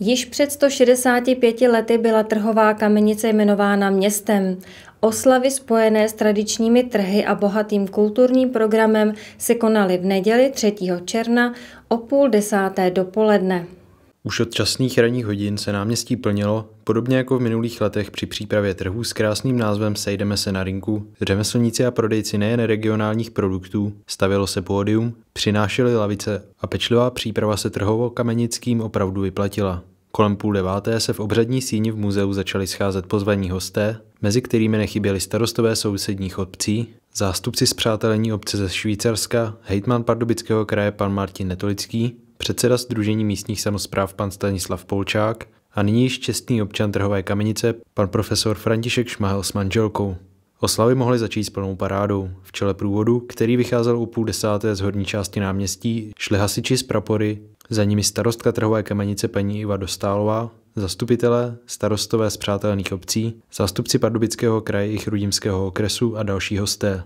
Již před 165 lety byla trhová kamenice jmenována městem. Oslavy spojené s tradičními trhy a bohatým kulturním programem se konaly v neděli 3. června o půl desáté dopoledne. Už od časných ranních hodin se náměstí plnilo, podobně jako v minulých letech při přípravě trhů s krásným názvem Sejdeme se na rinku. Řemeslníci a prodejci nejen regionálních produktů, stavilo se pódium, přinášeli lavice a pečlivá příprava se trhovo-kamenickým opravdu vyplatila. Kolem půl deváté se v obřadní síni v muzeu začali scházet pozvaní hosté, mezi kterými nechyběli starostové sousedních obcí, zástupci zpřátelení obce ze Švýcarska, hejtman pardubického kraje pan Martin Netolický, předseda Združení místních samozpráv pan Stanislav Polčák a nyní již čestný občan Trhové kamenice pan profesor František Šmahel s manželkou. Oslavy mohly začít s plnou parádou. V čele průvodu, který vycházel u půl desáté z horní části náměstí, šli hasiči z prapory, za nimi starostka Trhové kamenice paní Iva Dostálová, zastupitelé, starostové z přátelných obcí, zástupci Pardubického kraje i Chrudimského okresu a další hosté.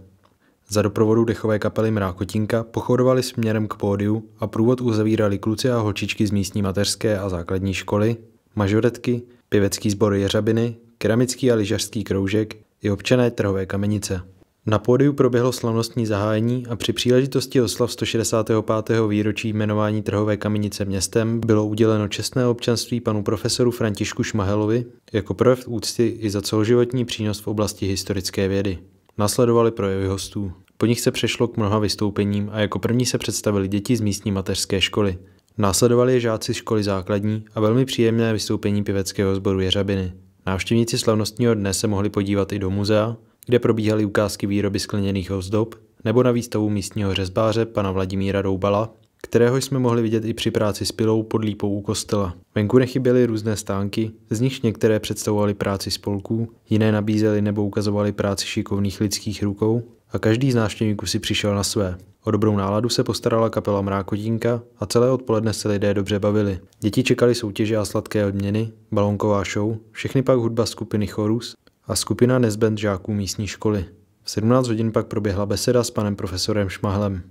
Za doprovodu dechové kapely Mrákotinka pochodovali směrem k pódiu a průvod uzavírali kluci a holčičky z místní mateřské a základní školy, mažoretky, pěvecký sbor Jeřabiny, keramický a lyžařský kroužek i občané Trhové kamenice. Na pódiu proběhlo slavnostní zahájení a při příležitosti oslav 165. výročí jmenování Trhové kamenice městem bylo uděleno čestné občanství panu profesoru Františku Šmahelovi jako projev úcty i za celoživotní přínos v oblasti historické vědy. Následovaly projevy hostů. Po nich se přešlo k mnoha vystoupením a jako první se představili děti z místní mateřské školy. Následovali je žáci z školy základní a velmi příjemné vystoupení piveckého sboru Jeřabiny. Návštěvníci slavnostního dne se mohli podívat i do muzea, kde probíhaly ukázky výroby skleněných ozdob, nebo na výstavu místního řezbáře pana Vladimíra Doubala, kterého jsme mohli vidět i při práci s pilou pod lípou u kostela. Venku nechyběly různé stánky, z nichž některé představovaly práci spolků, jiné nabízely nebo ukazovaly práci šikovných lidských rukou a každý z návštěvníků si přišel na své. O dobrou náladu se postarala kapela Mrákodínka a celé odpoledne se lidé dobře bavili. Děti čekali soutěže a sladké odměny, balonková show, všechny pak hudba skupiny Chorus a skupina Nezbend žáků místní školy. V 17 hodin pak proběhla beseda s panem profesorem Šmahlem.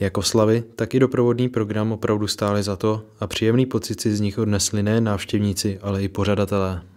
Jak oslavy, tak i doprovodný program opravdu stály za to a příjemný pocit si z nich odnesli nejen návštěvníci, ale i pořadatelé.